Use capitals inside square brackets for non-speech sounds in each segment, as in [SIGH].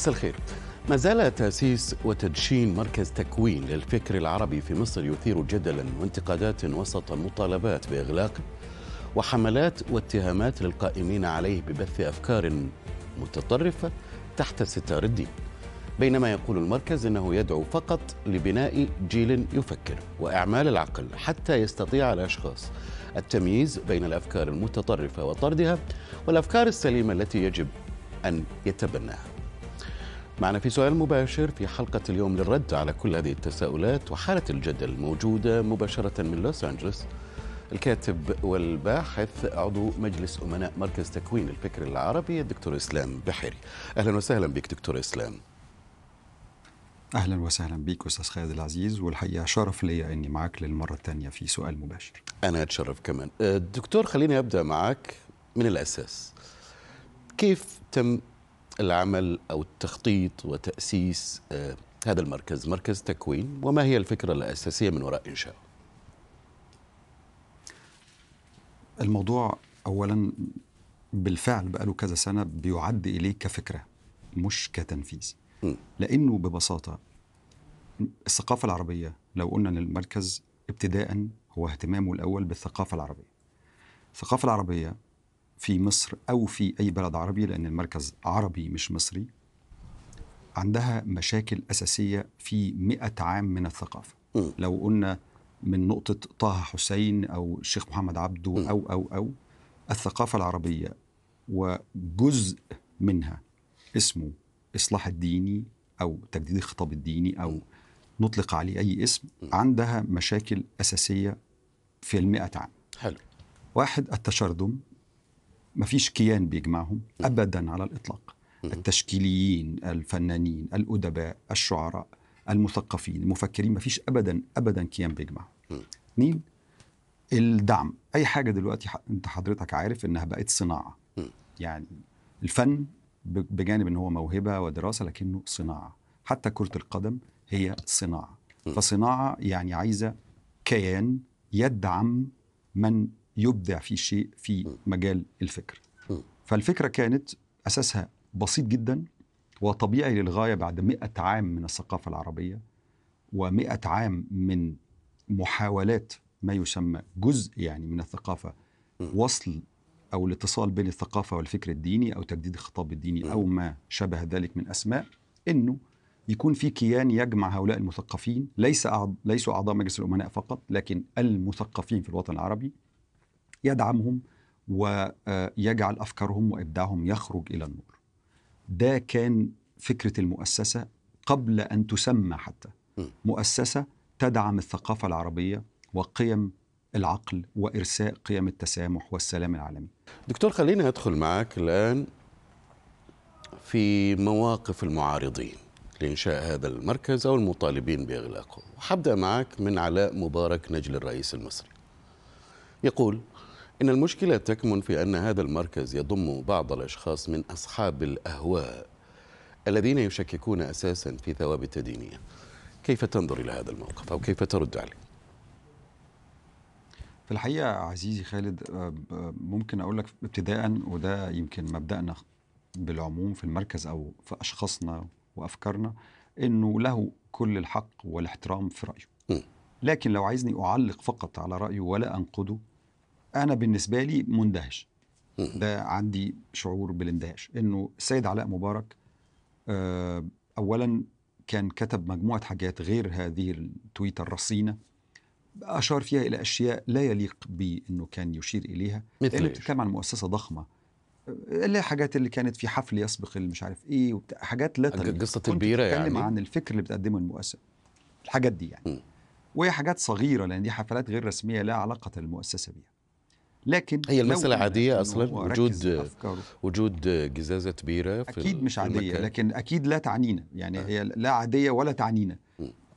مساء الخير ما زال تأسيس وتدشين مركز تكوين للفكر العربي في مصر يثير جدلا وانتقادات وسط مطالبات بإغلاق وحملات واتهامات للقائمين عليه ببث أفكار متطرفة تحت ستار الدين بينما يقول المركز انه يدعو فقط لبناء جيل يفكر واعمال العقل حتى يستطيع الاشخاص التمييز بين الافكار المتطرفه وطردها والافكار السليمه التي يجب ان يتبناها معنا في سؤال مباشر في حلقة اليوم للرد على كل هذه التساؤلات وحالة الجدل الموجودة مباشرة من لوس أنجلوس الكاتب والباحث عضو مجلس أمناء مركز تكوين الفكر العربي الدكتور إسلام بحري أهلا وسهلا بك دكتور إسلام اهلا وسهلا بك استاذ خالد العزيز والحقيقه شرف ليا اني معك للمره الثانيه في سؤال مباشر. انا اتشرف كمان. أه، دكتور خليني ابدا معك من الاساس. كيف تم العمل أو التخطيط وتأسيس آه، هذا المركز مركز تكوين وما هي الفكرة الأساسية من وراء انشائه الموضوع أولا بالفعل بقاله كذا سنة بيعد إليه كفكرة مش كتنفيذ لأنه ببساطة الثقافة العربية لو قلنا أن المركز ابتداء هو اهتمامه الأول بالثقافة العربية الثقافة العربية في مصر أو في أي بلد عربي لأن المركز عربي مش مصري عندها مشاكل أساسية في مئة عام من الثقافة م. لو قلنا من نقطة طه حسين أو الشيخ محمد عبده أو أو أو الثقافة العربية وجزء منها اسمه إصلاح الديني أو تجديد الخطاب الديني أو نطلق عليه أي اسم عندها مشاكل أساسية في المئة عام حلو واحد التشرذم ما فيش كيان بيجمعهم أبدا على الإطلاق التشكيليين الفنانين الأدباء الشعراء المثقفين المفكرين ما فيش أبدا أبدا كيان بيجمعهم اثنين الدعم أي حاجة دلوقتي أنت حضرتك عارف إنها بقت صناعة يعني الفن بجانب إن هو موهبة ودراسة لكنه صناعة حتى كرة القدم هي صناعة فصناعة يعني عايزة كيان يدعم من يبدع في شيء في مجال الفكر فالفكرة كانت أساسها بسيط جدا وطبيعي للغاية بعد مئة عام من الثقافة العربية ومئة عام من محاولات ما يسمى جزء يعني من الثقافة وصل أو الاتصال بين الثقافة والفكر الديني أو تجديد الخطاب الديني أو ما شابه ذلك من أسماء إنه يكون في كيان يجمع هؤلاء المثقفين ليس أعض... ليسوا أعضاء مجلس الأمناء فقط لكن المثقفين في الوطن العربي يدعمهم ويجعل آه، أفكارهم وإبداعهم يخرج إلى النور ده كان فكرة المؤسسة قبل أن تسمى حتى مؤسسة تدعم الثقافة العربية وقيم العقل وإرساء قيم التسامح والسلام العالمي دكتور خليني أدخل معك الآن في مواقف المعارضين لإنشاء هذا المركز أو المطالبين بإغلاقه وحبدأ معك من علاء مبارك نجل الرئيس المصري يقول إن المشكلة تكمن في أن هذا المركز يضم بعض الأشخاص من أصحاب الأهواء الذين يشككون أساسا في ثوابت دينية كيف تنظر إلى هذا الموقف أو كيف ترد عليه؟ في الحقيقة عزيزي خالد آه، ممكن أقول لك ابتداء وده يمكن مبدأنا بالعموم في المركز أو في أشخاصنا وأفكارنا أنه له كل الحق والاحترام في رأيه لكن لو عايزني أعلق فقط على رأيه ولا أنقده انا بالنسبه لي مندهش ده عندي شعور بالاندهاش انه السيد علاء مبارك آه، اولا كان كتب مجموعه حاجات غير هذه التويته الرصينه اشار فيها الى اشياء لا يليق بانه كان يشير اليها مثل لان بتتكلم عن مؤسسه ضخمه آه، اللي حاجات اللي كانت في حفل يسبق اللي مش عارف ايه وبتاع حاجات لا قصه كبيره يعني بتتكلم عن الفكر اللي بتقدمه المؤسسه الحاجات دي يعني م. وهي حاجات صغيره لان دي حفلات غير رسميه لا علاقه للمؤسسه بيها لكن هي المسألة عادية أصلا وجود وجود قزازة كبيرة في أكيد مش عادية المكان. لكن أكيد لا تعنينا يعني أه. هي لا عادية ولا تعنينا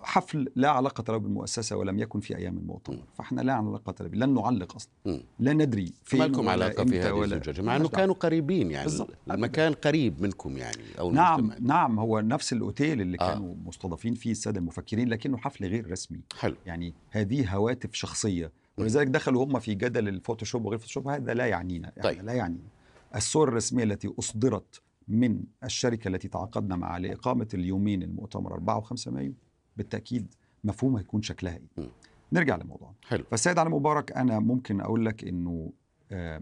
حفل لا علاقة له بالمؤسسة ولم يكن في أيام المؤتمر فإحنا لا علاقة له لن نعلق أصلا لا ندري في لكم علاقة في هذه الزجاجة مع أنه كانوا قريبين يعني بالزبط. المكان قريب منكم يعني أو نعم المجتمع. نعم هو نفس الأوتيل اللي آه. كانوا مستضافين فيه السادة المفكرين لكنه حفل غير رسمي حلو. يعني هذه هواتف شخصية ولذلك دخلوا هم في جدل الفوتوشوب وغير الفوتوشوب هذا لا يعنينا يعني طيب. لا يعنينا الصور الرسميه التي اصدرت من الشركه التي تعاقدنا معها لاقامه اليومين المؤتمر 4 و5 مايو بالتاكيد مفهومها هيكون شكلها ايه نرجع لموضوعنا حلو فالسيد علي مبارك انا ممكن اقول لك انه آه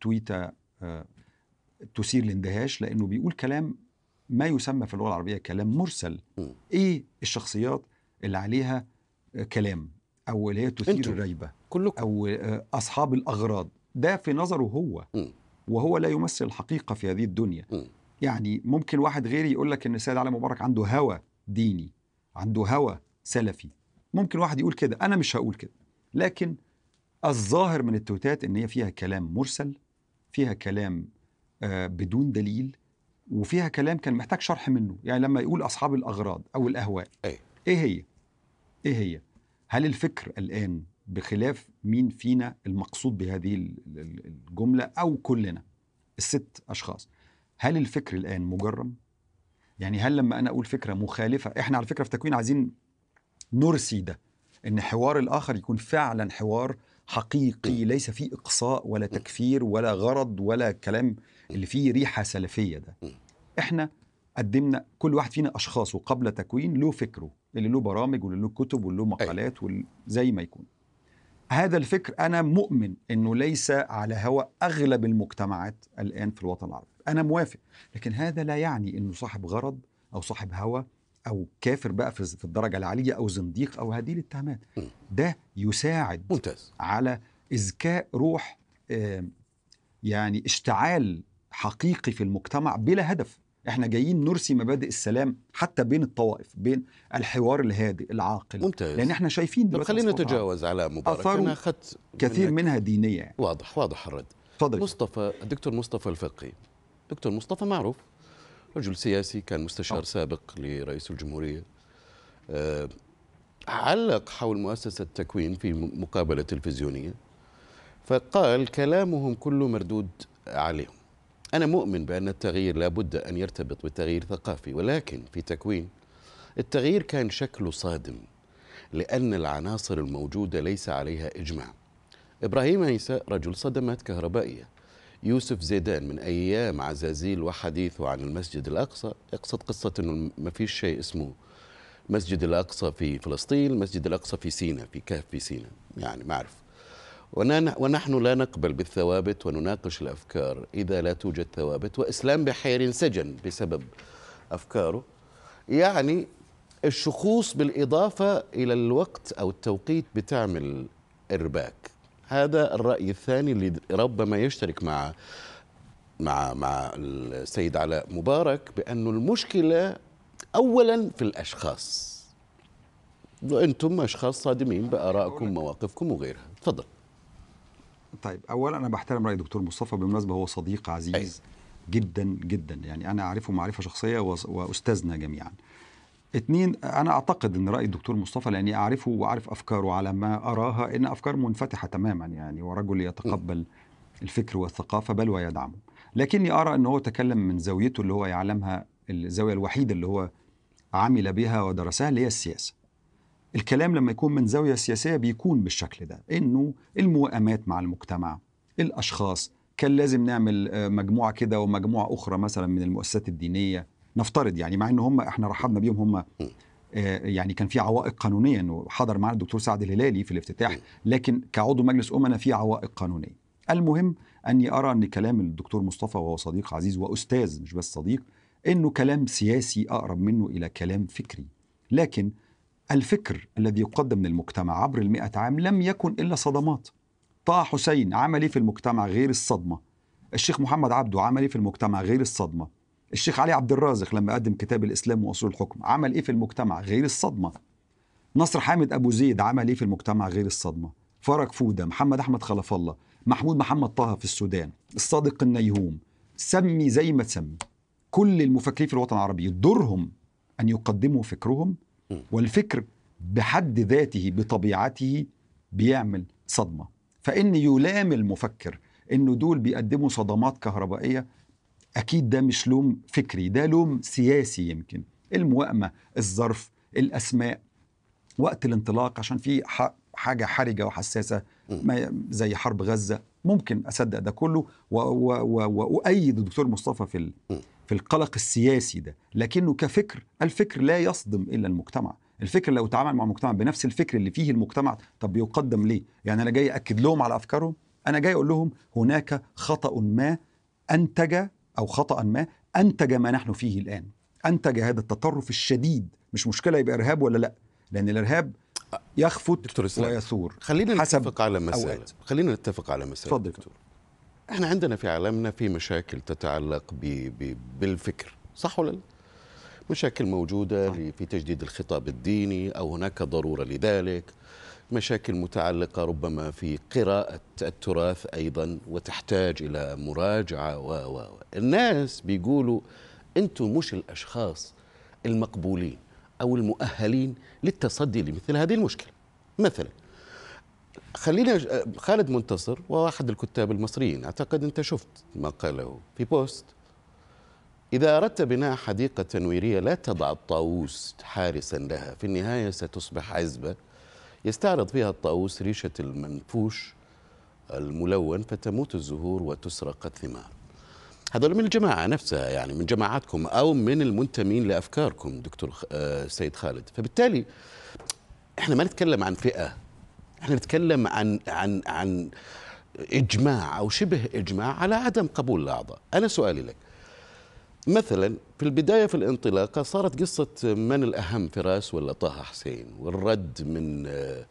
تويته آه تثير الاندهاش لانه بيقول كلام ما يسمى في اللغه العربيه كلام مرسل م. ايه الشخصيات اللي عليها آه، كلام او اللي هي تثير الريبه كلكم او آه، اصحاب الاغراض ده في نظره هو م. وهو لا يمثل الحقيقه في هذه الدنيا م. يعني ممكن واحد غيري يقول لك ان السيد علي مبارك عنده هوى ديني عنده هوى سلفي ممكن واحد يقول كده انا مش هقول كده لكن الظاهر من التوتات ان هي فيها كلام مرسل فيها كلام آه بدون دليل وفيها كلام كان محتاج شرح منه يعني لما يقول اصحاب الاغراض او الاهواء أي. ايه هي ايه هي هل الفكر الآن بخلاف مين فينا المقصود بهذه الجملة أو كلنا الست أشخاص هل الفكر الآن مجرم؟ يعني هل لما أنا أقول فكرة مخالفة إحنا على فكرة في تكوين عايزين نرسي ده إن حوار الآخر يكون فعلا حوار حقيقي ليس فيه إقصاء ولا تكفير ولا غرض ولا كلام اللي فيه ريحة سلفية ده إحنا قدمنا كل واحد فينا أشخاصه قبل تكوين له فكره اللي له برامج واللي له كتب واللي له أيوه. مقالات واللي زي ما يكون هذا الفكر انا مؤمن انه ليس على هوى اغلب المجتمعات الان في الوطن العربي انا موافق لكن هذا لا يعني انه صاحب غرض او صاحب هوى او كافر بقى في الدرجه العاليه او زنديق او هذه الاتهامات ده يساعد ممتاز على اذكاء روح يعني اشتعال حقيقي في المجتمع بلا هدف احنا جايين نرسي مبادئ السلام حتى بين الطوائف بين الحوار الهادئ العاقل ممتاز لان احنا شايفين خلينا نتجاوز على مبارك انا اخذت كثير منها, دينيه يعني. واضح واضح الرد تفضل مصطفى الدكتور مصطفى الفقي دكتور مصطفى معروف رجل سياسي كان مستشار أوه. سابق لرئيس الجمهوريه أه علق حول مؤسسه التكوين في مقابله تلفزيونيه فقال كلامهم كله مردود عليهم أنا مؤمن بأن التغيير لابد أن يرتبط بتغيير ثقافي ولكن في تكوين التغيير كان شكله صادم لأن العناصر الموجودة ليس عليها إجماع إبراهيم عيسى رجل صدمات كهربائية يوسف زيدان من أيام عزازيل وحديثه عن المسجد الأقصى يقصد قصة أنه ما فيش شيء اسمه مسجد الأقصى في فلسطين المسجد الأقصى في سينا في كهف في سينا يعني ما أعرف ونحن لا نقبل بالثوابت ونناقش الأفكار إذا لا توجد ثوابت وإسلام بحير سجن بسبب أفكاره يعني الشخوص بالإضافة إلى الوقت أو التوقيت بتعمل إرباك هذا الرأي الثاني اللي ربما يشترك مع مع مع السيد علاء مبارك بأنه المشكلة أولا في الأشخاص وأنتم أشخاص صادمين بآرائكم مواقفكم وغيرها تفضل طيب اولا انا بحترم راي دكتور مصطفى بالمناسبه هو صديق عزيز أيه. جدا جدا يعني انا اعرفه معرفه شخصيه واستاذنا جميعا اثنين انا اعتقد ان راي الدكتور مصطفى لاني اعرفه واعرف افكاره على ما اراها ان افكار منفتحه تماما يعني ورجل يتقبل الفكر والثقافه بل ويدعمه لكني ارى ان هو تكلم من زاويته اللي هو يعلمها الزاويه الوحيده اللي هو عمل بها ودرسها اللي هي السياسه الكلام لما يكون من زاويه سياسيه بيكون بالشكل ده انه الموائمات مع المجتمع الاشخاص كان لازم نعمل آه، مجموعه كده ومجموعه اخرى مثلا من المؤسسات الدينيه نفترض يعني مع ان هم احنا رحبنا بيهم هم آه، يعني كان في عوائق قانونيه انه حضر معنا الدكتور سعد الهلالي في الافتتاح لكن كعضو مجلس امنا في عوائق قانونيه المهم اني ارى ان كلام الدكتور مصطفى وهو صديق عزيز واستاذ مش بس صديق انه كلام سياسي اقرب منه الى كلام فكري لكن الفكر الذي يقدم للمجتمع عبر المئة عام لم يكن إلا صدمات طه حسين عمل ايه في المجتمع غير الصدمة الشيخ محمد عبده عمل ايه في المجتمع غير الصدمة الشيخ علي عبد الرازق لما قدم كتاب الإسلام وأصول الحكم عمل ايه في المجتمع غير الصدمة نصر حامد أبو زيد عمل ايه في المجتمع غير الصدمة فرج فودة محمد أحمد خلف الله محمود محمد طه في السودان الصادق النيهوم سمي زي ما تسمي كل المفكرين في الوطن العربي دورهم أن يقدموا فكرهم والفكر بحد ذاته بطبيعته بيعمل صدمه فان يلام المفكر انه دول بيقدموا صدمات كهربائيه اكيد ده مش لوم فكري ده لوم سياسي يمكن الموائمه الظرف الاسماء وقت الانطلاق عشان في حاجه حرجه وحساسه زي حرب غزه ممكن اصدق ده كله واؤيد الدكتور مصطفى في في القلق السياسي ده لكنه كفكر الفكر لا يصدم إلا المجتمع الفكر لو تعامل مع مجتمع بنفس الفكر اللي فيه المجتمع طب بيقدم ليه يعني أنا جاي أكد لهم على أفكارهم أنا جاي أقول لهم هناك خطأ ما أنتج أو خطأ ما أنتج ما نحن فيه الآن أنتج هذا التطرف الشديد مش مشكلة يبقى إرهاب ولا لأ لأن الإرهاب يخفت دكتور ويثور خلينا نتفق على مسألة خلينا نتفق على مسألة اتفضل دكتور احنا عندنا في عالمنا في مشاكل تتعلق بـ ب... بالفكر صح ولا لا؟ مشاكل موجودة في تجديد الخطاب الديني أو هناك ضرورة لذلك مشاكل متعلقة ربما في قراءة التراث أيضا وتحتاج إلى مراجعة و و الناس بيقولوا أنتم مش الأشخاص المقبولين أو المؤهلين للتصدي لمثل هذه المشكلة مثلا خلينا خالد منتصر واحد الكتاب المصريين اعتقد انت شفت ما قاله في بوست اذا اردت بناء حديقه تنويريه لا تضع الطاووس حارسا لها في النهايه ستصبح عزبه يستعرض فيها الطاووس ريشه المنفوش الملون فتموت الزهور وتسرق الثمار هذول من الجماعه نفسها يعني من جماعاتكم او من المنتمين لافكاركم دكتور سيد خالد فبالتالي احنا ما نتكلم عن فئه احنا نتكلم عن عن عن اجماع او شبه اجماع على عدم قبول الاعضاء انا سؤالي لك مثلا في البدايه في الانطلاقه صارت قصه من الاهم فراس ولا طه حسين والرد من آه،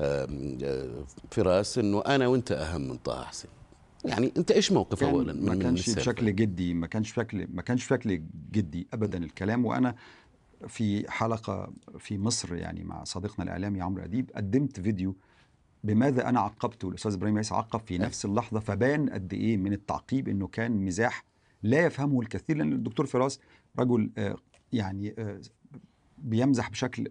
آه، فراس انه انا وانت اهم من طه حسين يعني انت ايش موقف اولا ما كانش بشكل جدي ما كانش بشكل ما كانش بشكل جدي ابدا الكلام وانا في حلقه في مصر يعني مع صديقنا الاعلامي عمرو اديب قدمت فيديو بماذا انا عقبته الاستاذ ابراهيم عيسى عقب في أيوة. نفس اللحظه فبان قد ايه من التعقيب انه كان مزاح لا يفهمه الكثير لان الدكتور فراس رجل آه، يعني آه، بيمزح بشكل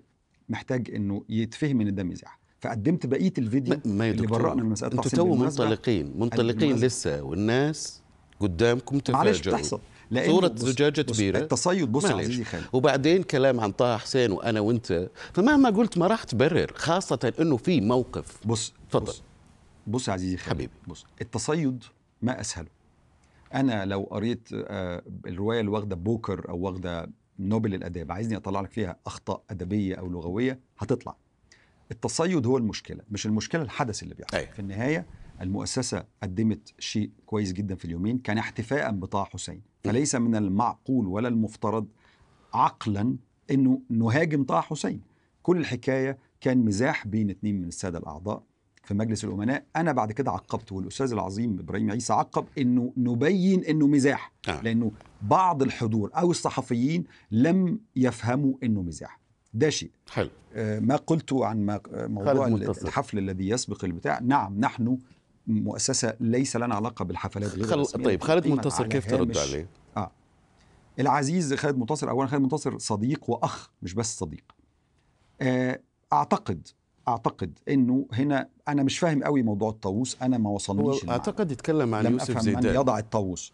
محتاج انه يتفهم ان ده مزاح فقدمت بقيه الفيديو ما اللي برأنا من مساله انتوا منطلقين منطلقين لسه والناس قدامكم تفاجئوا معلش بتحصل صورة زجاجة بص التصيد بص عزيزي خالد وبعدين كلام عن طه حسين وأنا وأنت فمهما قلت ما راح تبرر خاصة أنه في موقف بص تفضل بص, بص عزيزي خالد حبيبي بص التصيد ما أسهله أنا لو قريت آه، الرواية اللي واخدة بوكر أو واخدة نوبل الأداب عايزني أطلع لك فيها أخطاء أدبية أو لغوية هتطلع التصيد هو المشكلة مش المشكلة الحدث اللي بيحصل أيه. في النهاية المؤسسة قدمت شيء كويس جدا في اليومين كان احتفاء بطه حسين فليس من المعقول ولا المفترض عقلا انه نهاجم طه حسين كل الحكايه كان مزاح بين اثنين من الساده الاعضاء في مجلس الامناء انا بعد كده عقبت والاستاذ العظيم ابراهيم عيسى عقب انه نبين انه مزاح آه. لانه بعض الحضور او الصحفيين لم يفهموا انه مزاح ده شيء حلو آه ما قلته عن ما موضوع الحفل الذي يسبق البتاع نعم نحن مؤسسه ليس لنا علاقه بالحفلات غير خل... طيب خالد منتصر كيف ترد عليه؟ اه العزيز خالد منتصر اولا خالد منتصر صديق واخ مش بس صديق آه اعتقد اعتقد انه هنا انا مش فاهم قوي موضوع الطاووس انا ما وصلنيش اعتقد يتكلم عن لم يوسف زيدان يضع الطاووس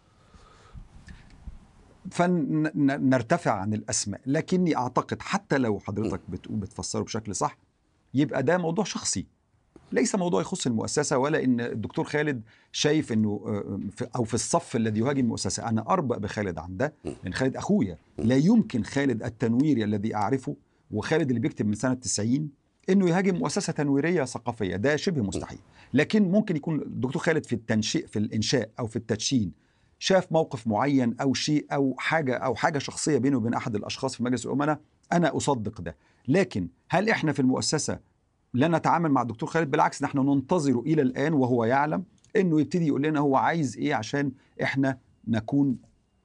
فنرتفع عن الاسماء لكني اعتقد حتى لو حضرتك بتقول بتفسره بشكل صح يبقى ده موضوع شخصي ليس موضوع يخص المؤسسه ولا ان الدكتور خالد شايف انه آه، في او في الصف الذي يهاجم المؤسسه انا اربأ بخالد عن ده لان خالد اخويا لا يمكن خالد التنويري الذي اعرفه وخالد اللي بيكتب من سنه 90 انه يهاجم مؤسسه تنويريه ثقافيه ده شبه مستحيل لكن ممكن يكون الدكتور خالد في التنشئ في الانشاء او في التدشين شاف موقف معين او شيء او حاجه او حاجه شخصيه بينه وبين احد الاشخاص في مجلس الامناء انا اصدق ده لكن هل احنا في المؤسسه لا نتعامل مع الدكتور خالد بالعكس نحن ننتظره الى الان وهو يعلم انه يبتدي يقول لنا هو عايز ايه عشان احنا نكون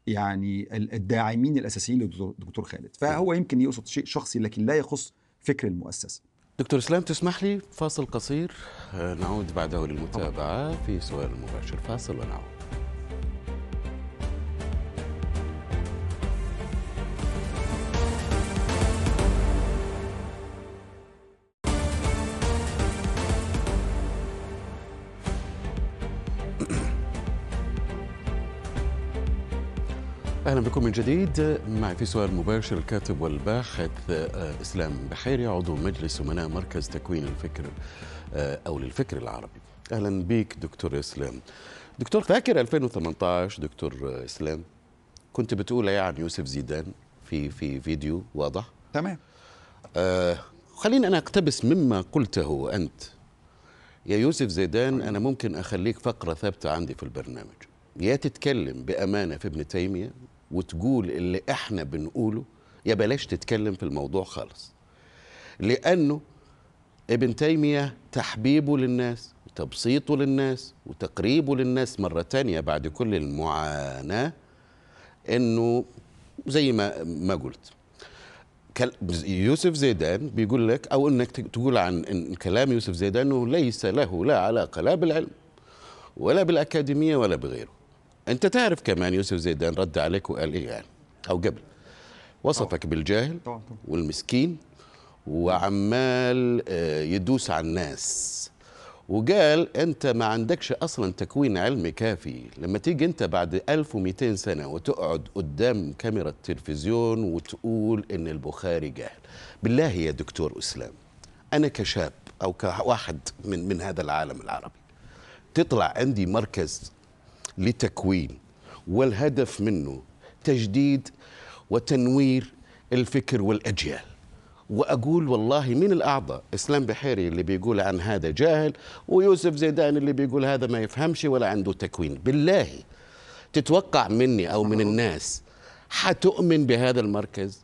يعني الداعمين الاساسيين للدكتور خالد فهو يمكن يقصد شيء شخصي لكن لا يخص فكر المؤسسه دكتور اسلام تسمح لي فاصل قصير آه، نعود بعده للمتابعه في سؤال مباشر فاصل ونعود بكم من جديد معي في سؤال مباشر الكاتب والباحث آه، اسلام بحيري عضو مجلس امناء مركز تكوين الفكر آه، او للفكر العربي اهلا بك دكتور اسلام دكتور فاكر 2018 دكتور اسلام كنت بتقول ايه عن يوسف زيدان في في فيديو واضح تمام آه خليني انا اقتبس مما قلته انت يا يوسف زيدان انا ممكن اخليك فقره ثابته عندي في البرنامج يا تتكلم بأمانة في ابن تيمية وتقول اللي احنا بنقوله يا بلاش تتكلم في الموضوع خالص لانه ابن تيمية تحبيبه للناس وتبسيطه للناس وتقريبه للناس مرة تانية بعد كل المعاناة انه زي ما ما قلت يوسف زيدان بيقول لك او انك تقول عن إن كلام يوسف زيدان انه ليس له لا علاقه لا بالعلم ولا بالاكاديميه ولا بغيره انت تعرف كمان يوسف زيدان رد عليك وقال ايه يعني او قبل وصفك أه. بالجاهل والمسكين وعمال آه، يدوس على الناس وقال انت ما عندكش اصلا تكوين علمي كافي لما تيجي انت بعد 1200 سنه وتقعد قدام كاميرا التلفزيون وتقول ان البخاري جاهل بالله يا دكتور اسلام انا كشاب او كواحد من من هذا العالم العربي تطلع عندي مركز لتكوين والهدف منه تجديد وتنوير الفكر والأجيال واقول والله مين الاعضاء اسلام بحيري اللي بيقول عن هذا جاهل ويوسف زيدان اللي بيقول هذا ما يفهمش ولا عنده تكوين بالله تتوقع مني او من الناس حتؤمن بهذا المركز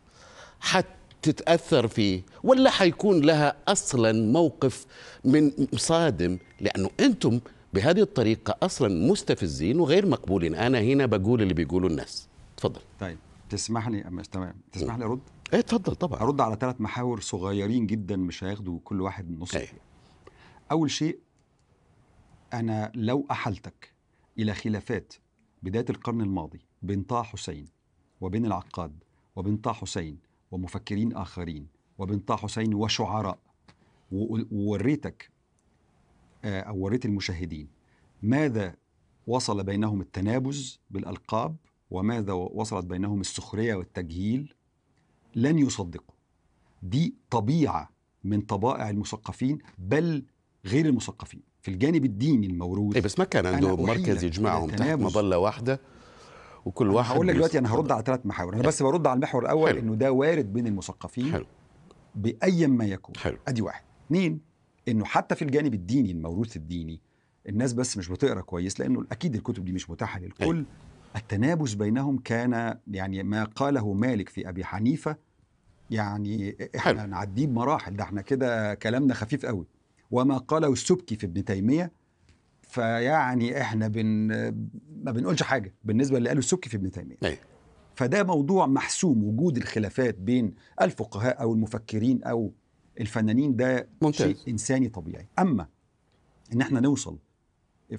حتتاثر فيه ولا حيكون لها اصلا موقف من صادم لانه انتم بهذه الطريقة أصلا مستفزين وغير مقبولين أنا هنا بقول اللي بيقوله الناس تفضل طيب تسمح لي تمام تسمح لي ارد ايه تفضل طبعا ارد على ثلاث محاور صغيرين جدا مش هياخدوا كل واحد نص أيه. اول شيء انا لو احلتك الى خلافات بدايه القرن الماضي بين طه حسين وبين العقاد وبين طه حسين ومفكرين اخرين وبين طه حسين وشعراء ووريتك آه، أو وريت المشاهدين ماذا وصل بينهم التنابز بالألقاب وماذا وصلت بينهم السخرية والتجهيل لن يصدقوا دي طبيعة من طبائع المثقفين بل غير المثقفين في الجانب الديني الموروث إيه بس ما كان عنده مركز يجمعهم تحت مظلة واحدة وكل واحد هقول لك دلوقتي انا هرد على ثلاث محاور انا بس برد على المحور الاول حلو. انه ده وارد بين المثقفين حلو. بايا ما يكون حلو. ادي واحد اثنين انه حتى في الجانب الديني الموروث الديني الناس بس مش بتقرا كويس لانه اكيد الكتب دي مش متاحه للكل أي. أيوة. التنابز بينهم كان يعني ما قاله مالك في ابي حنيفه يعني احنا نعديه بمراحل ده احنا كده كلامنا خفيف قوي وما قاله السبكي في ابن تيميه فيعني احنا بن ما بنقولش حاجه بالنسبه اللي قاله السبكي في ابن تيميه أي. أيوة. فده موضوع محسوم وجود الخلافات بين الفقهاء او المفكرين او الفنانين ده ممتاز. شيء انساني طبيعي اما ان احنا نوصل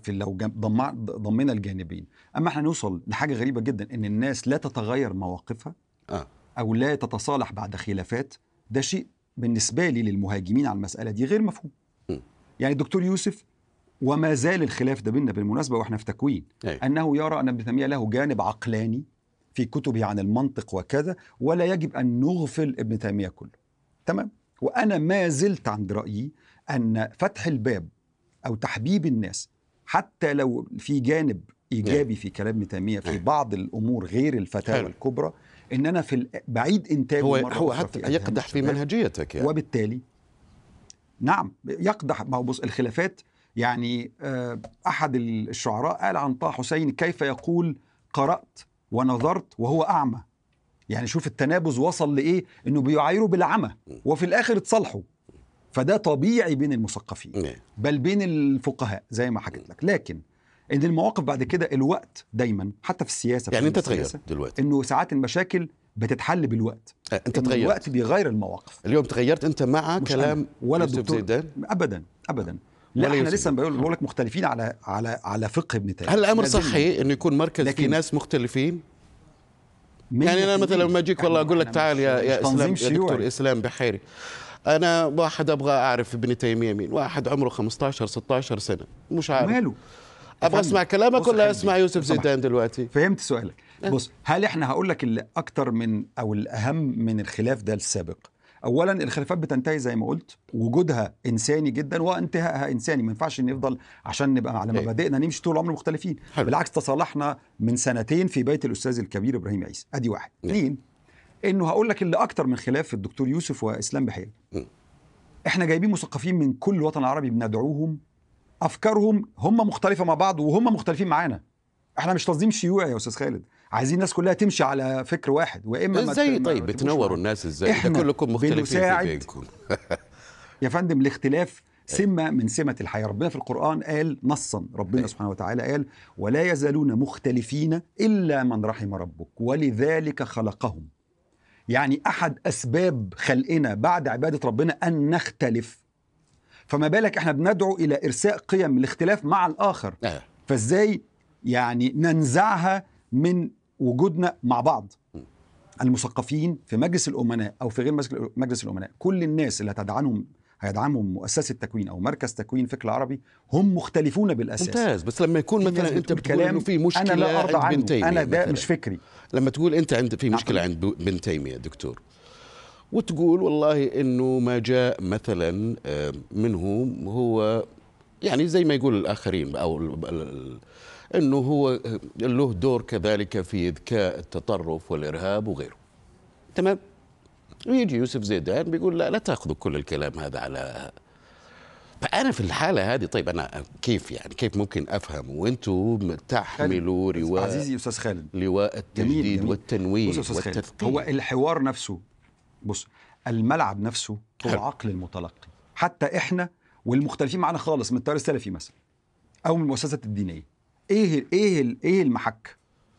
في لو ضم... ضمنا الجانبين اما احنا نوصل لحاجه غريبه جدا ان الناس لا تتغير مواقفها آه. او لا تتصالح بعد خلافات ده شيء بالنسبه لي للمهاجمين على المساله دي غير مفهوم يعني الدكتور يوسف وما زال الخلاف ده بيننا بالمناسبه واحنا في تكوين أي. انه يرى ان ابن تيميه له جانب عقلاني في كتبه عن المنطق وكذا ولا يجب ان نغفل ابن تيميه كله تمام وانا ما زلت عند رايي ان فتح الباب او تحبيب الناس حتى لو في جانب ايجابي نعم. في كلام تيميه في نعم. بعض الامور غير الفتاوى الكبرى ان انا في بعيد انتاج هو هو حتى يقدح في منهجيتك يعني. وبالتالي نعم يقدح ما هو بص الخلافات يعني آه، احد الشعراء قال عن طه حسين كيف يقول قرات ونظرت وهو اعمى يعني شوف التنابز وصل لايه انه بيعايروا بالعمى وفي الاخر اتصالحوا فده طبيعي بين المثقفين نعم. بل بين الفقهاء زي ما حكيت لك لكن ان المواقف بعد كده الوقت دايما حتى في السياسه يعني في انت تغير دلوقتي انه ساعات المشاكل بتتحل بالوقت آه، انت تغيرت الوقت بيغير المواقف اليوم تغيرت انت مع كلام ولا الدكتور زيدان ابدا ابدا لا احنا لسه بقول بقول لك مختلفين على على على فقه ابن تيميه هل الامر صحي انه يكون مركز لكن في ناس مختلفين يعني انا مثلا لما اجيك والله اقول لك تعال يا يا اسلام يا دكتور اسلام بحيري انا واحد ابغى اعرف ابن تيميه مين واحد عمره 15 16 سنه مش عارف ماله ابغى اسمع كلامك ولا اسمع يوسف زيدان دلوقتي فهمت سؤالك أه. بص هل احنا هقول لك اللي اكتر من او الاهم من الخلاف ده السابق اولا الخلافات بتنتهي زي ما قلت وجودها انساني جدا وانتهائها انساني ما ينفعش نفضل عشان نبقى على مبادئنا إيه. نمشي طول العمر مختلفين حلو. بالعكس تصالحنا من سنتين في بيت الاستاذ الكبير ابراهيم عيسى ادي واحد اثنين إيه. انه هقول لك اللي اكتر من خلاف الدكتور يوسف واسلام بحيري احنا جايبين مثقفين من كل الوطن العربي بندعوهم افكارهم هم مختلفه مع بعض وهم مختلفين معانا احنا مش تنظيم شيوعي يا استاذ خالد عايزين الناس كلها تمشي على فكر واحد واما ازاي طيب بتنوروا الناس ازاي احنا كلكم مختلفين في بينكم [LAUGHS] يا فندم الاختلاف إيه. سمة من سمة الحياة ربنا في القرآن قال نصا ربنا إيه. سبحانه وتعالى قال ولا يزالون مختلفين إلا من رحم ربك ولذلك خلقهم يعني أحد أسباب خلقنا بعد عبادة ربنا أن نختلف فما بالك احنا بندعو إلى إرساء قيم الاختلاف مع الآخر إيه. فازاي يعني ننزعها من وجودنا مع بعض المثقفين في مجلس الامناء او في غير مجلس الامناء كل الناس اللي هتدعمهم هيدعمهم مؤسسه تكوين او مركز تكوين فكر عربي هم مختلفون بالاساس ممتاز بس لما يكون مثلا انت بتقول انه في مشكله انا لا عند بن تيميه انا يعني ده مثلاً. مش فكري لما تقول انت عند في نعم. مشكله عند بن تيميه دكتور وتقول والله انه ما جاء مثلا آه، منه هو يعني زي ما يقول الاخرين او أنه هو له دور كذلك في إذكاء التطرف والإرهاب وغيره تمام ويجي يوسف زيدان بيقول لا لا تاخذوا كل الكلام هذا على فانا في الحاله هذه طيب انا كيف يعني كيف ممكن افهم وانتم تحملوا لواء عزيزي استاذ خالد لواء التجديد جميل جميل. والتنوير والتثقيف هو الحوار نفسه بص الملعب نفسه هو عقل المتلقي حتى احنا والمختلفين معانا خالص من التيار السلفي مثلا او من المؤسسات الدينيه ايه ايه ايه المحك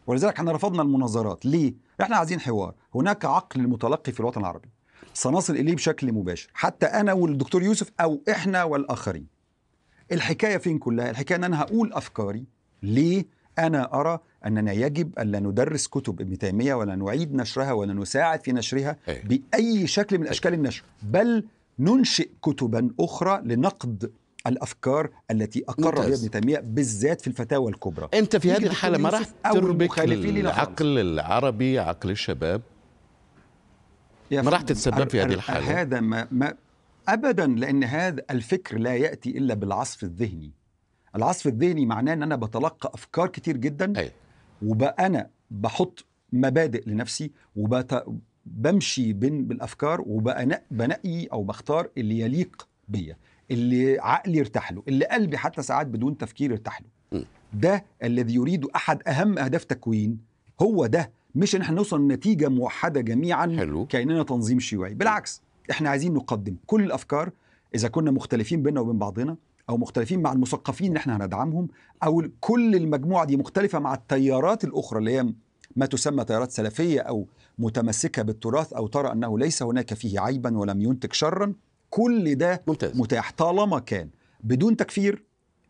ولذلك احنا رفضنا المناظرات ليه احنا عايزين حوار هناك عقل المتلقي في الوطن العربي سنصل اليه بشكل مباشر حتى انا والدكتور يوسف او احنا والاخرين الحكايه فين كلها الحكايه ان انا هقول افكاري ليه انا ارى اننا يجب ان لا ندرس كتب ابن تيميه ولا نعيد نشرها ولا نساعد في نشرها إيه. باي شكل من اشكال إيه. النشر بل ننشئ كتبا اخرى لنقد الافكار التي اقرها ابن تيميه بالذات في الفتاوى الكبرى انت في هذه الحاله ما راح تربك العقل العربي عقل الشباب ما راح تتسبب في هذه الحاله هذا ما, ما ابدا لان هذا الفكر لا ياتي الا بالعصف الذهني العصف الذهني معناه ان انا بتلقى افكار كتير جدا أي. وبقى انا بحط مبادئ لنفسي وبمشي بين بالافكار وبنقي او بختار اللي يليق بيا اللي عقلي يرتاح له اللي قلبي حتى ساعات بدون تفكير يرتاح له ده الذي يريد احد اهم اهداف تكوين هو ده مش ان احنا نوصل لنتيجه موحده جميعا حلو. كاننا تنظيم شيوعي بالعكس احنا عايزين نقدم كل الافكار اذا كنا مختلفين بيننا وبين بعضنا او مختلفين مع المثقفين اللي احنا هندعمهم او كل المجموعه دي مختلفه مع التيارات الاخرى اللي هي ما تسمى تيارات سلفيه او متمسكه بالتراث او ترى انه ليس هناك فيه عيبا ولم ينتج شرا كل ده ممتاز. متاح طالما كان بدون تكفير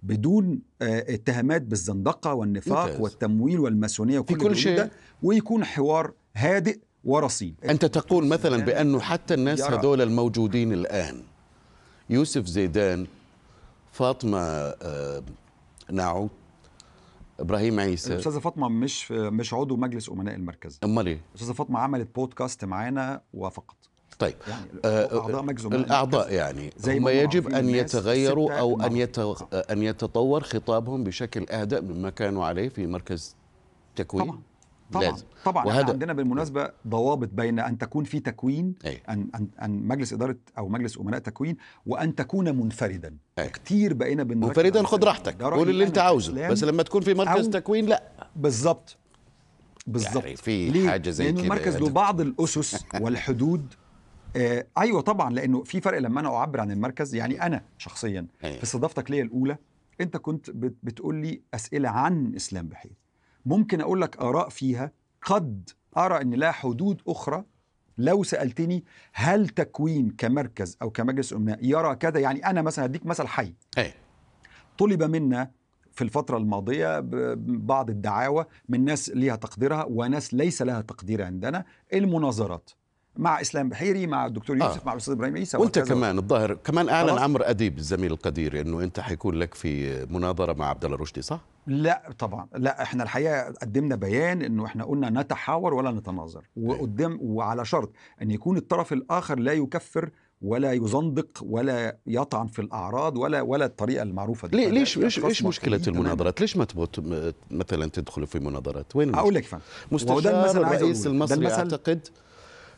بدون آه، اتهامات بالزندقه والنفاق ممتاز. والتمويل والماسونيه وكل كل شيء ده ويكون حوار هادئ ورصين انت تقول مثلا يعني بانه حتى الناس هذول الموجودين الان يوسف زيدان فاطمه آه، نعو ابراهيم عيسى الاستاذه فاطمه مش مش عضو مجلس امناء المركز امال ايه استاذه فاطمه عملت بودكاست معانا وفقط طيب يعني آه، اعضاء آه، يعني. الاعضاء يعني زي هم يجب ان يتغيروا او ان آه، ان يتطور خطابهم بشكل اهدأ مما كانوا عليه في مركز تكوين طبعا طبعا لازم. طبعا وهذا عندنا بالمناسبه ضوابط بين ان تكون في تكوين أي. ان ان ان مجلس اداره او مجلس امناء تكوين وان تكون منفردا أي. كتير بقينا بنركز منفردا خد راحتك قول اللي انت عاوزه بس لما تكون في مركز تكوين لا بالظبط يعني بالظبط يعني في حاجه زي كده المركز له بعض الاسس [LAUGHS] والحدود آه ايوه طبعا لانه في فرق لما انا اعبر عن المركز يعني انا شخصيا أيوة. في استضافتك ليا الاولى انت كنت بتقول لي اسئله عن اسلام بحيري ممكن اقول لك اراء فيها قد ارى ان لها حدود اخرى لو سالتني هل تكوين كمركز او كمجلس امناء يرى كذا يعني انا مثلا هديك مثل حي أيوة. طلب منا في الفترة الماضية بعض الدعاوى من ناس ليها تقديرها وناس ليس لها تقدير عندنا المناظرات مع اسلام بحيري مع الدكتور يوسف آه. مع الاستاذ ابراهيم عيسى وانت كمان الظاهر كمان اعلن خلاص. عمرو اديب الزميل القدير انه انت حيكون لك في مناظره مع عبد الله رشدي صح؟ لا طبعا لا احنا الحقيقه قدمنا بيان انه احنا قلنا نتحاور ولا نتناظر إيه. وقدام وعلى شرط ان يكون الطرف الاخر لا يكفر ولا يزندق ولا يطعن في الاعراض ولا ولا الطريقه المعروفه دي ليش ليش ليش مشكله المناظرات؟ ليش ما تبغوا مثلا تدخلوا في مناظرات؟ وين اقول لك فندم مستشار رئيس المصري اعتقد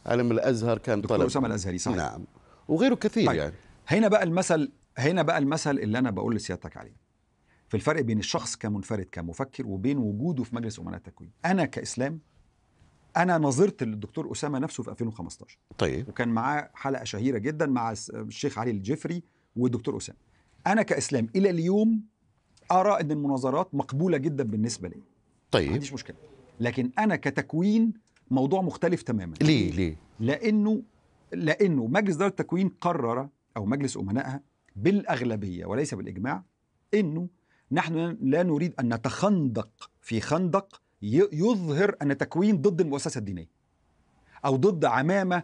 علم الازهر كان دكتور طلب اسامه الازهري صحيح نعم وغيره كثير طيب. يعني هنا بقى المثل هنا بقى المثل اللي انا بقول لسيادتك عليه في الفرق بين الشخص كمنفرد كمفكر وبين وجوده في مجلس امناء التكوين انا كاسلام انا نظرت للدكتور اسامه نفسه في 2015 طيب وكان معاه حلقه شهيره جدا مع الشيخ علي الجفري والدكتور اسامه انا كاسلام الى اليوم ارى ان المناظرات مقبوله جدا بالنسبه لي طيب ما عنديش مشكله لكن انا كتكوين موضوع مختلف تماما ليه ليه لانه لانه مجلس اداره التكوين قرر او مجلس امنائها بالاغلبيه وليس بالاجماع انه نحن لا نريد ان نتخندق في خندق يظهر ان تكوين ضد المؤسسه الدينيه او ضد عمامه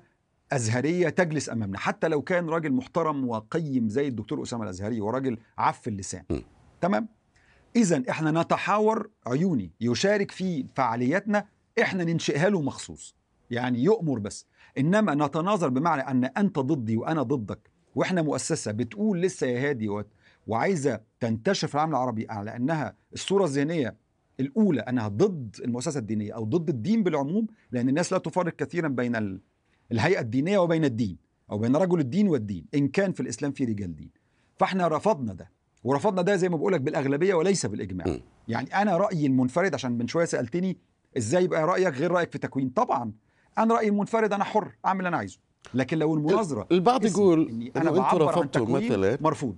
ازهريه تجلس امامنا حتى لو كان راجل محترم وقيم زي الدكتور اسامه الازهري وراجل عف اللسان م. تمام اذا احنا نتحاور عيوني يشارك في فعالياتنا احنا ننشئها له مخصوص يعني يؤمر بس انما نتناظر بمعنى ان انت ضدي وانا ضدك واحنا مؤسسه بتقول لسه يا هادي وعايزه تنتشر في العالم العربي على انها الصوره الذهنيه الاولى انها ضد المؤسسه الدينيه او ضد الدين بالعموم لان الناس لا تفرق كثيرا بين الهيئه الدينيه وبين الدين او بين رجل الدين والدين ان كان في الاسلام في رجال دين فاحنا رفضنا ده ورفضنا ده زي ما بقولك بالاغلبيه وليس بالاجماع يعني انا رايي المنفرد عشان من شويه سالتني ازاي يبقى رايك غير رايك في تكوين طبعا انا رايي المنفرد انا حر اعمل اللي انا عايزه لكن لو المناظره البعض يقول إني انا انتم رفضتوا مثلا مرفوض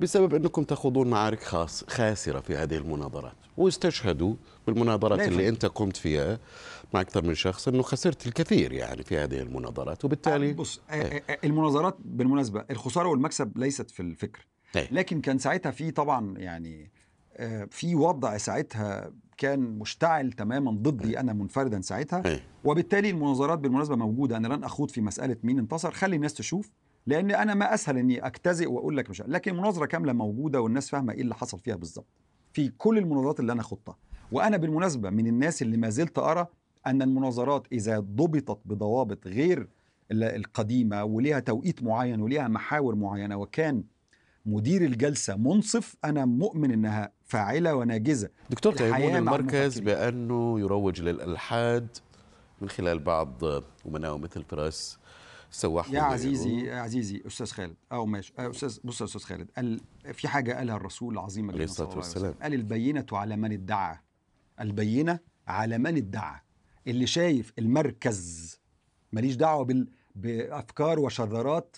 بسبب انكم تخوضون معارك خاص خاسره في هذه المناظرات واستشهدوا بالمناظرات اللي انت قمت فيها مع اكثر من شخص انه خسرت الكثير يعني في هذه المناظرات وبالتالي آه، بص آه، ايه. آه، المناظرات بالمناسبه الخساره والمكسب ليست في الفكر ايه. لكن كان ساعتها في طبعا يعني آه، في وضع ساعتها كان مشتعل تماما ضدي إيه. انا منفردا ساعتها إيه. وبالتالي المناظرات بالمناسبه موجوده انا لن اخوض في مساله مين انتصر خلي الناس تشوف لان انا ما اسهل اني اجتزئ واقول لك مش لكن مناظره كامله موجوده والناس فاهمه ايه اللي حصل فيها بالظبط في كل المناظرات اللي انا خضتها وانا بالمناسبه من الناس اللي ما زلت ارى ان المناظرات اذا ضبطت بضوابط غير القديمه وليها توقيت معين وليها محاور معينه وكان مدير الجلسه منصف انا مؤمن انها فاعله وناجزه دكتور تيمون طيب، المركز بانه يروج للالحاد من خلال بعض امناء مثل فراس سواح يا عزيزي يا عزيزي استاذ خالد او ماشي أه، استاذ بص يا استاذ خالد قال في حاجه قالها الرسول العظيم عليه الصلاه والسلام قال البينه على من ادعى البينه على من ادعى اللي شايف المركز ماليش دعوه بال... بافكار وشذرات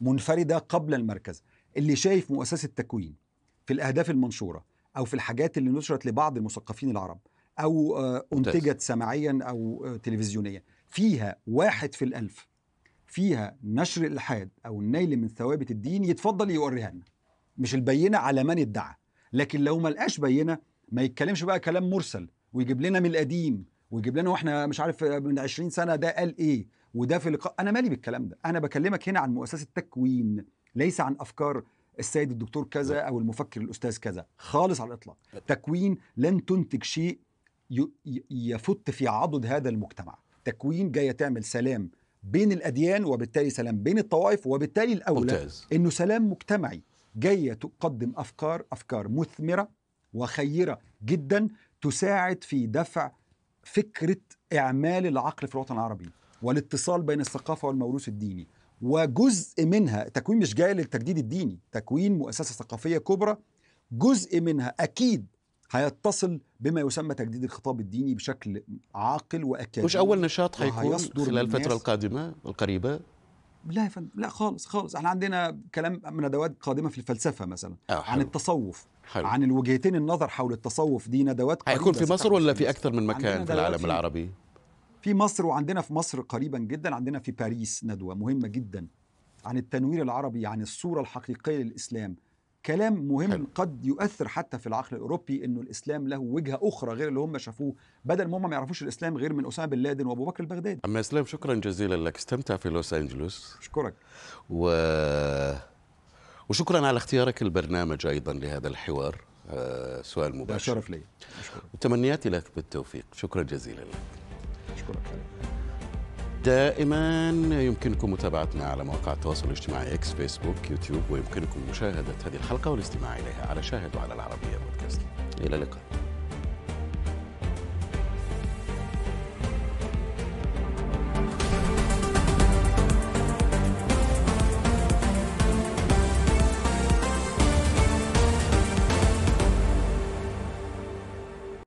منفرده قبل المركز اللي شايف مؤسسه التكوين في الاهداف المنشوره او في الحاجات اللي نشرت لبعض المثقفين العرب او آه، انتجت سماعيا او آه، تلفزيونيا فيها واحد في الالف فيها نشر الالحاد او النيل من ثوابت الدين يتفضل يوريها لنا مش البينه على من ادعى لكن لو ما لقاش بينه ما يتكلمش بقى كلام مرسل ويجيب لنا من القديم ويجيب لنا واحنا مش عارف آه، من 20 سنه ده قال ايه وده في لقاء انا مالي بالكلام ده انا بكلمك هنا عن مؤسسه تكوين ليس عن افكار السيد الدكتور كذا نعم. او المفكر الاستاذ كذا خالص على الاطلاق تكوين لن تنتج شيء يفت في عضد هذا المجتمع تكوين جايه تعمل سلام بين الاديان وبالتالي سلام بين الطوائف وبالتالي الاولى انه سلام مجتمعي جايه تقدم افكار افكار مثمره وخيره جدا تساعد في دفع فكره اعمال العقل في الوطن العربي والاتصال بين الثقافه والموروث الديني وجزء منها التكوين مش جاي للتجديد الديني تكوين مؤسسة ثقافية كبرى جزء منها أكيد هيتصل بما يسمى تجديد الخطاب الديني بشكل عاقل واكيد مش اول نشاط هيكون خلال الفتره القادمه القريبه لا يا فندم لا خالص خالص احنا عندنا كلام من ندوات قادمه في الفلسفه مثلا آه حلو. عن التصوف حلو. عن الوجهتين النظر حول التصوف دي ندوات هيكون في مصر ولا في اكثر من مكان في العالم في العربي في مصر وعندنا في مصر قريبا جدا عندنا في باريس ندوه مهمه جدا عن التنوير العربي عن الصوره الحقيقيه للاسلام كلام مهم حلو. قد يؤثر حتى في العقل الاوروبي انه الاسلام له وجهه اخرى غير اللي هم شافوه بدل ما هم ما يعرفوش الاسلام غير من اسامه بن لادن وابو بكر البغدادي اما اسلام شكرا جزيلا لك استمتع في لوس انجلوس اشكرك و... وشكرا على اختيارك البرنامج ايضا لهذا الحوار آه، سؤال مباشر ده شرف لي وتمنياتي لك بالتوفيق شكرا جزيلا لك أشكرك دائما يمكنكم متابعتنا على مواقع التواصل الاجتماعي اكس فيسبوك يوتيوب ويمكنكم مشاهدة هذه الحلقة والاستماع إليها على شاهد وعلى العربية بودكاست إلى اللقاء